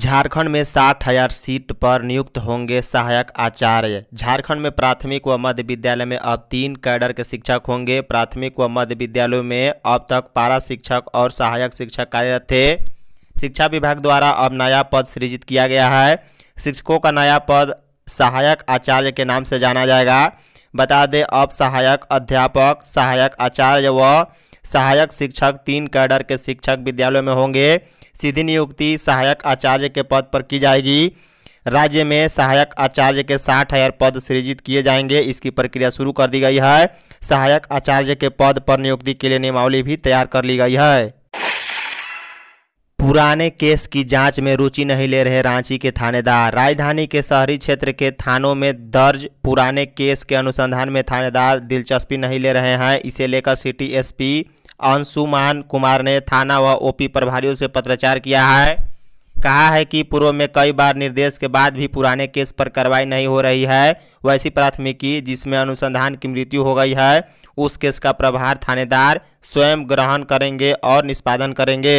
झारखंड में साठ हजार सीट पर नियुक्त होंगे सहायक आचार्य झारखंड में प्राथमिक व मध्य विद्यालय में अब तीन कैडर के शिक्षक होंगे प्राथमिक व मध्य विद्यालयों में अब तक पारा शिक्षक और सहायक शिक्षक कार्यरत थे शिक्षा विभाग द्वारा अब नया पद सृजित किया गया है शिक्षकों का नया पद सहायक आचार्य के नाम से जाना जाएगा बता दें अब सहायक अध्यापक सहायक आचार्य व सहायक शिक्षक तीन कैडर के शिक्षक विद्यालयों में होंगे सीधी नियुक्ति सहायक आचार्य के पद पर की जाएगी राज्य में सहायक आचार्य के साठ हज़ार पद सृजित किए जाएंगे इसकी प्रक्रिया शुरू कर दी गई है सहायक आचार्य के पद पर नियुक्ति के लिए नियमावली भी तैयार कर ली गई है पुराने केस की जांच में रुचि नहीं ले रहे रांची के थानेदार राजधानी के शहरी क्षेत्र के थानों में दर्ज पुराने केस के अनुसंधान में थानेदार दिलचस्पी नहीं ले रहे हैं इसे लेकर सिटी एसपी अंशुमान कुमार ने थाना व ओपी प्रभारियों से पत्राचार किया है कहा है कि पूर्व में कई बार निर्देश के बाद भी पुराने केस पर कार्रवाई नहीं हो रही है वैसी प्राथमिकी जिसमें अनुसंधान की मृत्यु हो गई है उस केस का प्रभार थानेदार स्वयं ग्रहण करेंगे और निष्पादन करेंगे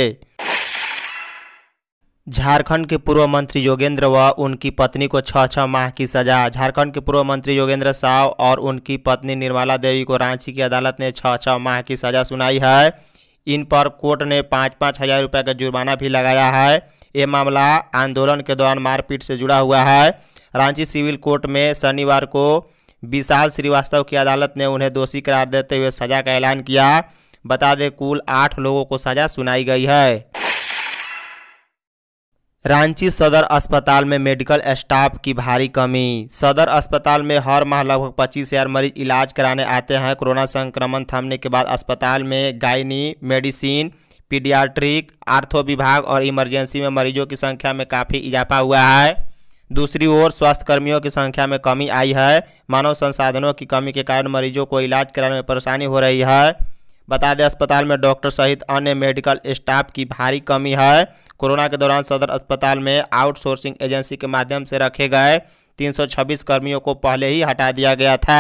झारखंड के पूर्व मंत्री योगेंद्र व उनकी पत्नी को छः छः माह की सजा झारखंड के पूर्व मंत्री योगेंद्र साव और उनकी पत्नी निर्मला देवी को रांची की अदालत ने छः छः माह की सजा सुनाई है इन पर कोर्ट ने पाँच पाँच हज़ार रुपये का जुर्माना भी लगाया है ये मामला आंदोलन के दौरान मारपीट से जुड़ा हुआ है रांची सिविल कोर्ट में शनिवार को विशाल श्रीवास्तव की अदालत ने उन्हें दोषी करार देते हुए सजा का ऐलान किया बता दें कुल आठ लोगों को सजा सुनाई गई है रांची सदर अस्पताल में मेडिकल स्टाफ की भारी कमी सदर अस्पताल में हर माह लगभग पच्चीस हज़ार मरीज इलाज कराने आते हैं कोरोना संक्रमण थमने के बाद अस्पताल में गायनी मेडिसिन पीडियाट्रिक आर्थो विभाग और इमरजेंसी में मरीजों की संख्या में काफ़ी इजाफा हुआ है दूसरी ओर स्वास्थ्यकर्मियों की संख्या में कमी आई है मानव संसाधनों की कमी के कारण मरीजों को इलाज कराने में परेशानी हो रही है बता दें अस्पताल में डॉक्टर सहित अन्य मेडिकल स्टाफ की भारी कमी है कोरोना के दौरान सदर अस्पताल में आउटसोर्सिंग एजेंसी के माध्यम से रखे गए 326 कर्मियों को पहले ही हटा दिया गया था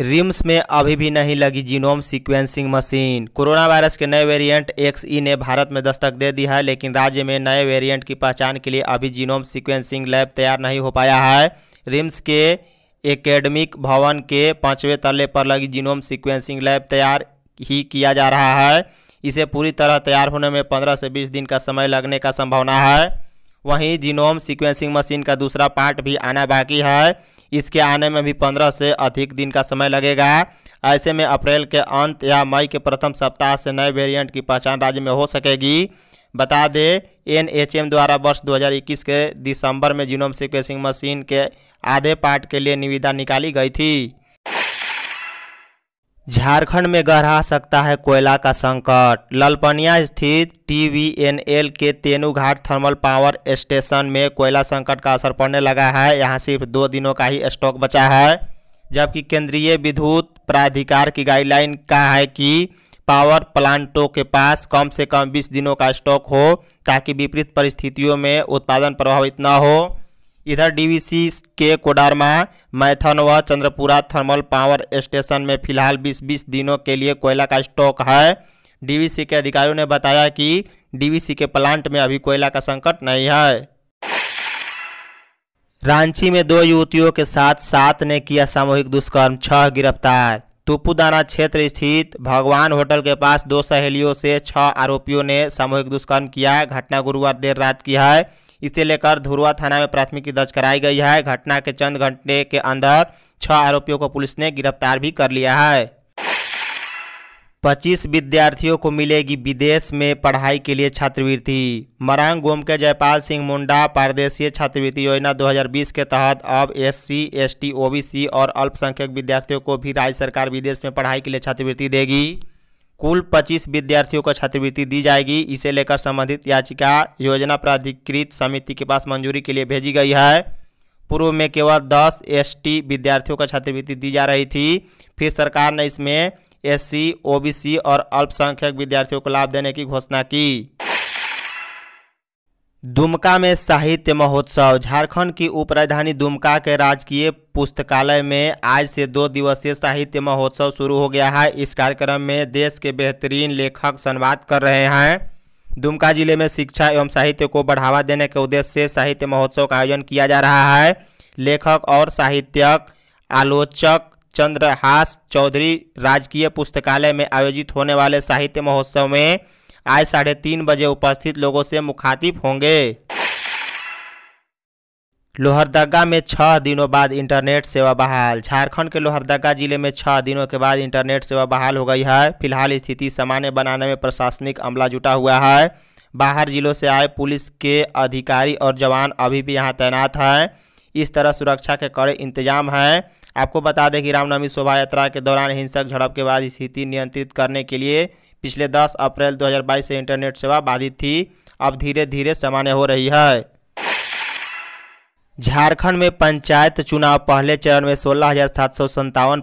रिम्स में अभी भी नहीं लगी genome sequencing machine corona virus के नए वेरिएंट एक्स ई ने भारत में दस्तक दे दी है लेकिन राज्य में नए वेरिएंट की पहचान के लिए अभी जीनोम सीक्वेंसिंग लैब तैयार नहीं हो पाया है रिम्स के एकेडमिक भवन के पाँचवें तले पर लगी जीनोम सीक्वेंसिंग लैब तैयार ही किया जा रहा है इसे पूरी तरह तैयार होने में पंद्रह से बीस दिन का समय लगने का संभावना है वहीं जीनोम सिक्वेंसिंग मशीन का दूसरा पार्ट भी आना बाकी है इसके आने में भी पंद्रह से अधिक दिन का समय लगेगा ऐसे में अप्रैल के अंत या मई के प्रथम सप्ताह से नए वेरिएंट की पहचान राज्य में हो सकेगी बता दें एनएचएम द्वारा वर्ष 2021 के दिसंबर में जीनोम सिक्वेंसिंग मशीन के आधे पार्ट के लिए निविदा निकाली गई थी झारखंड में गहरा सकता है कोयला का संकट ललपनिया स्थित टीवीएनएल के तेनूघाट थर्मल पावर स्टेशन में कोयला संकट का असर पड़ने लगा है यहां सिर्फ दो दिनों का ही स्टॉक बचा है जबकि केंद्रीय विद्युत प्राधिकार की गाइडलाइन का है कि पावर प्लांटों के पास कम से कम 20 दिनों का स्टॉक हो ताकि विपरीत परिस्थितियों में उत्पादन प्रभावित न हो इधर डीवीसी के कोडारमा मैथन व चंद्रपुरा थर्मल पावर स्टेशन में फिलहाल 20-20 दिनों के लिए कोयला का स्टॉक है डीवीसी के अधिकारियों ने बताया कि डीवीसी के प्लांट में अभी कोयला का संकट नहीं है रांची में दो युवतियों के साथ सात ने किया सामूहिक दुष्कर्म छह गिरफ्तार तुपुदाना क्षेत्र स्थित भगवान होटल के पास दो सहेलियों से छह आरोपियों ने सामूहिक दुष्कर्म किया घटना गुरुवार देर रात की है इसे लेकर धुरवा थाना में प्राथमिकी दर्ज कराई गई है घटना के चंद घंटे के अंदर छह आरोपियों को पुलिस ने गिरफ्तार भी कर लिया है 25 विद्यार्थियों को मिलेगी विदेश में पढ़ाई के लिए छात्रवृत्ति मरांग गोम के जयपाल सिंह मुंडा पारदेशीय छात्रवृत्ति योजना 2020 के तहत अब एससी, एसटी, ओबीसी और अल्पसंख्यक विद्यार्थियों को भी राज्य सरकार विदेश में पढ़ाई के लिए छात्रवृत्ति देगी कुल 25 विद्यार्थियों को छात्रवृत्ति दी जाएगी इसे लेकर संबंधित याचिका योजना प्राधिकृत समिति के पास मंजूरी के लिए भेजी गई है पूर्व में केवल 10 एसटी विद्यार्थियों को छात्रवृत्ति दी जा रही थी फिर सरकार ने इसमें एससी, ओबीसी और अल्पसंख्यक विद्यार्थियों को लाभ देने की घोषणा की दुमका में साहित्य महोत्सव झारखंड की उपराजधानी दुमका के राजकीय पुस्तकालय में आज से दो दिवसीय साहित्य महोत्सव शुरू हो गया है इस कार्यक्रम में देश के बेहतरीन लेखक संवाद कर रहे हैं दुमका जिले में शिक्षा एवं साहित्य को बढ़ावा देने के उद्देश्य से साहित्य महोत्सव का आयोजन किया जा रहा है लेखक और साहित्यक आलोचक चंद्रहास चौधरी राजकीय पुस्तकालय में आयोजित होने वाले साहित्य महोत्सव में आज साढ़े तीन बजे उपस्थित लोगों से मुखातिब होंगे लोहरदगा में छः दिनों बाद इंटरनेट सेवा बहाल झारखंड के लोहरदगा जिले में छः दिनों के बाद इंटरनेट सेवा बहाल हो गई है फिलहाल स्थिति सामान्य बनाने में प्रशासनिक अमला जुटा हुआ है बाहर जिलों से आए पुलिस के अधिकारी और जवान अभी भी यहाँ तैनात हैं इस तरह सुरक्षा के कड़े इंतजाम हैं आपको बता दें कि रामनवमी शोभा यात्रा के दौरान हिंसक झड़प के बाद स्थिति नियंत्रित करने के लिए पिछले 10 अप्रैल 2022 से इंटरनेट सेवा बाधित थी अब धीरे धीरे सामान्य हो रही है झारखंड में पंचायत चुनाव पहले चरण में सोलह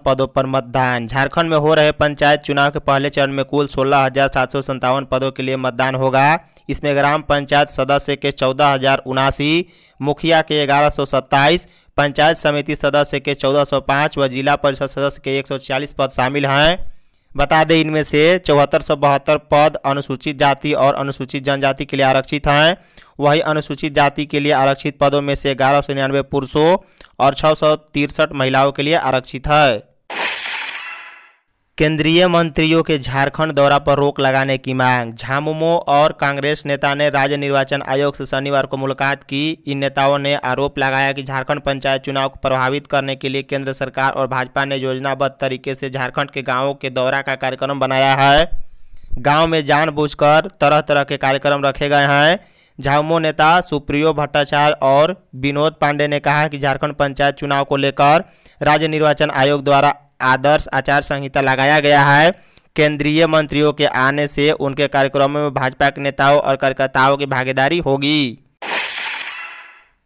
पदों पर मतदान झारखंड में हो रहे पंचायत चुनाव के पहले चरण में कुल सोलह पदों के लिए मतदान होगा इसमें ग्राम पंचायत सदस्य के चौदह मुखिया के ग्यारह पंचायत समिति सदस्य के 1405 व जिला परिषद सदस्य के 140 पद शामिल हैं बता दें इनमें से चौहत्तर सौ बहत्तर पद अनुसूचित जाति और अनुसूचित जनजाति के लिए आरक्षित हैं वहीं अनुसूचित जाति के लिए आरक्षित पदों में से ग्यारह सौ निन्यानवे पुरुषों और छः सौ तिरसठ महिलाओं के लिए आरक्षित है केंद्रीय मंत्रियों के झारखंड दौरा पर रोक लगाने की मांग झामुमो और कांग्रेस नेता ने राज्य निर्वाचन आयोग से शनिवार को मुलाकात की इन नेताओं ने आरोप लगाया कि झारखंड पंचायत चुनाव को प्रभावित करने के लिए केंद्र सरकार और भाजपा ने योजनाबद्ध तरीके से झारखंड के गांवों के दौरा का कार्यक्रम बनाया है गाँव में जानबूझकर तरह तरह के कार्यक्रम रखे गए हैं झामुमो नेता सुप्रियो भट्टाचार्य और विनोद पांडे ने कहा कि झारखंड पंचायत चुनाव को लेकर राज्य निर्वाचन आयोग द्वारा आदर्श आचार संहिता लगाया गया है केंद्रीय मंत्रियों के आने से उनके कार्यक्रमों में भाजपा के नेताओं और कार्यकर्ताओं की भागीदारी होगी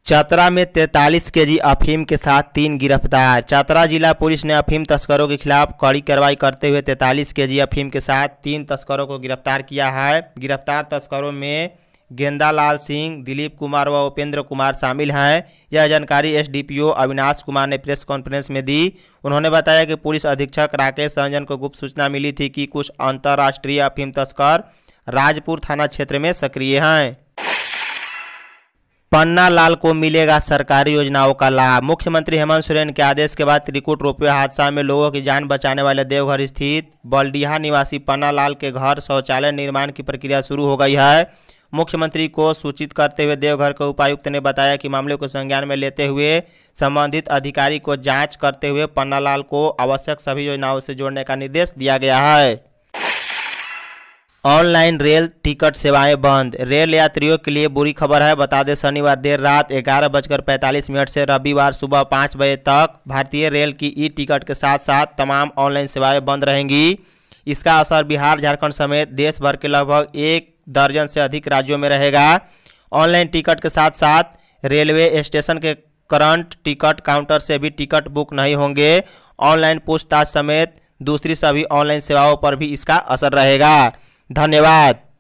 चतरा में तैतालीस केजी अफीम के साथ तीन गिरफ्तार चतरा जिला पुलिस ने अफीम तस्करों के खिलाफ कड़ी कार्रवाई करते हुए तैतालीस केजी अफीम के साथ तीन तस्करों को गिरफ्तार किया है गिरफ्तार तस्करों में गेंदालाल सिंह दिलीप कुमार व उपेंद्र कुमार शामिल हैं यह जानकारी एसडीपीओ अविनाश कुमार ने प्रेस कॉन्फ्रेंस में दी उन्होंने बताया कि पुलिस अधीक्षक राकेश रंजन को गुप्त सूचना मिली थी कि कुछ अंतर्राष्ट्रीय अफीम तस्कर राजपुर थाना क्षेत्र में सक्रिय हैं पन्ना लाल को मिलेगा सरकारी योजनाओं का लाभ मुख्यमंत्री हेमंत सोरेन के आदेश के बाद त्रिकुट रोपवे हादसा में लोगों की जान बचाने वाले देवघर स्थित बलडीहा निवासी पन्ना लाल के घर शौचालय निर्माण की प्रक्रिया शुरू हो गई है मुख्यमंत्री को सूचित करते हुए देवघर के उपायुक्त ने बताया कि मामले को संज्ञान में लेते हुए संबंधित अधिकारी को जाँच करते हुए पन्ना लाल को आवश्यक सभी योजनाओं से जोड़ने का निर्देश दिया गया है ऑनलाइन रेल टिकट सेवाएं बंद रेल यात्रियों के लिए बुरी खबर है बता दें शनिवार देर रात ग्यारह बजकर पैंतालीस मिनट से रविवार सुबह पाँच बजे तक भारतीय रेल की ई टिकट के साथ साथ तमाम ऑनलाइन सेवाएं बंद रहेंगी इसका असर बिहार झारखंड समेत देश भर के लगभग एक दर्जन से अधिक राज्यों में रहेगा ऑनलाइन टिकट के साथ साथ रेलवे स्टेशन के करंट टिकट काउंटर से भी टिकट बुक नहीं होंगे ऑनलाइन पूछताछ समेत दूसरी सभी ऑनलाइन सेवाओं पर भी इसका असर रहेगा धन्यवाद